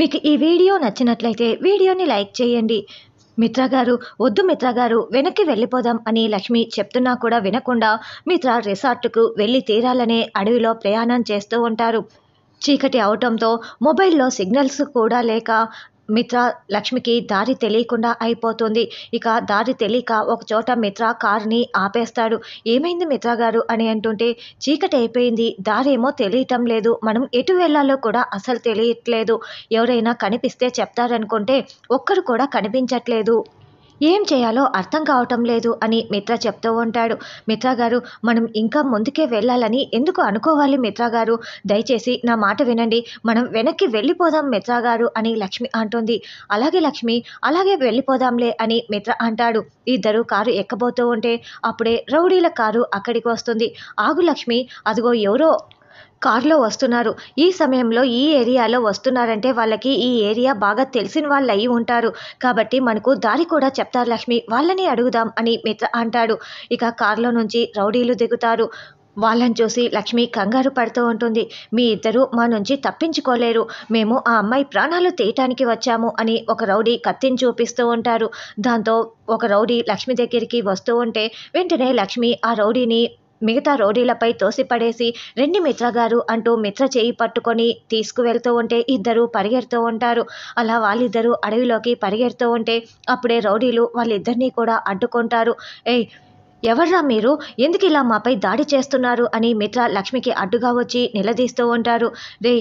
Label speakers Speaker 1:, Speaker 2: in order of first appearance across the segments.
Speaker 1: మీకు ఈ వీడియో నచ్చినట్లయితే వీడియోని లైక్ చేయండి మిత్రగారు వద్దు మిత్రగారు వెనక్కి వెళ్ళిపోదాం అని లక్ష్మి చెప్తున్నా కూడా వినకుండా మిత్ర రిసార్ట్కు వెళ్ళి తీరాలనే అడవిలో ప్రయాణం చేస్తూ ఉంటారు చీకటి అవటంతో మొబైల్లో సిగ్నల్స్ కూడా లేక మిత్ర లక్ష్మికి దారి తెలియకుండా అయిపోతుంది ఇక దారి తెలియక ఒకచోట మిత్ర కారుని ఆపేస్తాడు ఏమైంది మిత్ర గారు అని అంటుంటే చీకటి అయిపోయింది దారేమో తెలియటం లేదు మనం ఎటు వెళ్ళాలో కూడా అసలు తెలియట్లేదు ఎవరైనా కనిపిస్తే చెప్తారనుకుంటే ఒక్కరు కూడా కనిపించట్లేదు ఏం చేయాలో అర్థం కావటం లేదు అని మిత్ర చెప్తూ ఉంటాడు మిత్ర గారు మనం ఇంకా ముందుకే వెళ్ళాలని ఎందుకు అనుకోవాలి మిత్ర గారు దయచేసి నా మాట వినండి మనం వెనక్కి వెళ్ళిపోదాం మిత్ర గారు అని లక్ష్మి అంటుంది అలాగే లక్ష్మి అలాగే వెళ్ళిపోదాంలే అని మిత్ర అంటాడు ఇద్దరు కారు ఎక్కబోతూ ఉంటే అప్పుడే రౌడీల కారు అక్కడికి వస్తుంది ఆగు లక్ష్మి అదిగో ఎవరో కార్లో వస్తున్నారు ఈ సమయంలో ఈ ఏరియాలో వస్తున్నారంటే వాళ్ళకి ఈ ఏరియా బాగా తెలిసిన వాళ్ళు అయి ఉంటారు కాబట్టి మనకు దారి కూడా చెప్తారు లక్ష్మి వాళ్ళని అడుగుదాం అని మిత్ర అంటాడు ఇక కార్లో నుంచి రౌడీలు దిగుతారు వాళ్ళని చూసి లక్ష్మి కంగారు పడుతూ ఉంటుంది మీ ఇద్దరు మా నుంచి తప్పించుకోలేరు మేము ఆ అమ్మాయి ప్రాణాలు తీయటానికి వచ్చాము అని ఒక రౌడీ కత్తిని చూపిస్తూ ఉంటారు దాంతో ఒక రౌడీ లక్ష్మి దగ్గరికి వస్తూ ఉంటే వెంటనే లక్ష్మి ఆ రౌడీని మిగతా రౌడీలపై తోసిపడేసి రెండి మిత్ర గారు అంటూ మిత్ర చేయి పట్టుకొని తీసుకువెళ్తూ ఉంటే ఇద్దరు పరిగెడుతూ ఉంటారు అలా వాళ్ళిద్దరూ అడవిలోకి పరిగెడుతూ ఉంటే అప్పుడే రౌడీలు వాళ్ళిద్దరినీ కూడా అడ్డుకుంటారు ఏ ఎవర్రా మీరు ఎందుకు ఇలా మాపై దాడి చేస్తున్నారు అని మిత్ర లక్ష్మికి అడ్డుగా వచ్చి నిలదీస్తూ ఉంటారు రే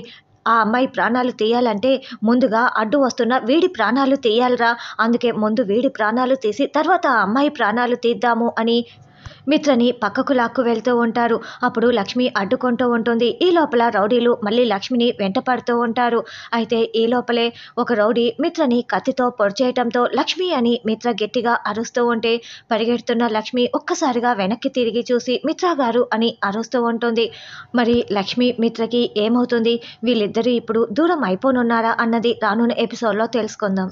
Speaker 1: ఆ అమ్మాయి ప్రాణాలు తీయాలంటే ముందుగా అడ్డు వస్తున్న వీడి ప్రాణాలు తీయాలరా అందుకే ముందు వీడి ప్రాణాలు తీసి తర్వాత ఆ అమ్మాయి ప్రాణాలు తీద్దాము అని మిత్రని పక్కకు లాక్కు వెళ్తూ ఉంటారు అప్పుడు లక్ష్మి అడ్డుకుంటూ ఉంటుంది ఈ లోపల రౌడీలు మళ్ళీ లక్ష్మిని వెంట పడుతూ ఉంటారు అయితే ఈ లోపలే ఒక రౌడీ మిత్రని కత్తితో పొడిచేయటంతో లక్ష్మి అని మిత్ర గట్టిగా అరుస్తూ ఉంటే పరిగెడుతున్న లక్ష్మి ఒక్కసారిగా వెనక్కి తిరిగి చూసి మిత్ర గారు అని అరుస్తూ ఉంటుంది మరి లక్ష్మి మిత్రకి ఏమవుతుంది వీళ్ళిద్దరూ ఇప్పుడు దూరం అయిపోనున్నారా అన్నది రానున్న ఎపిసోడ్లో తెలుసుకుందాం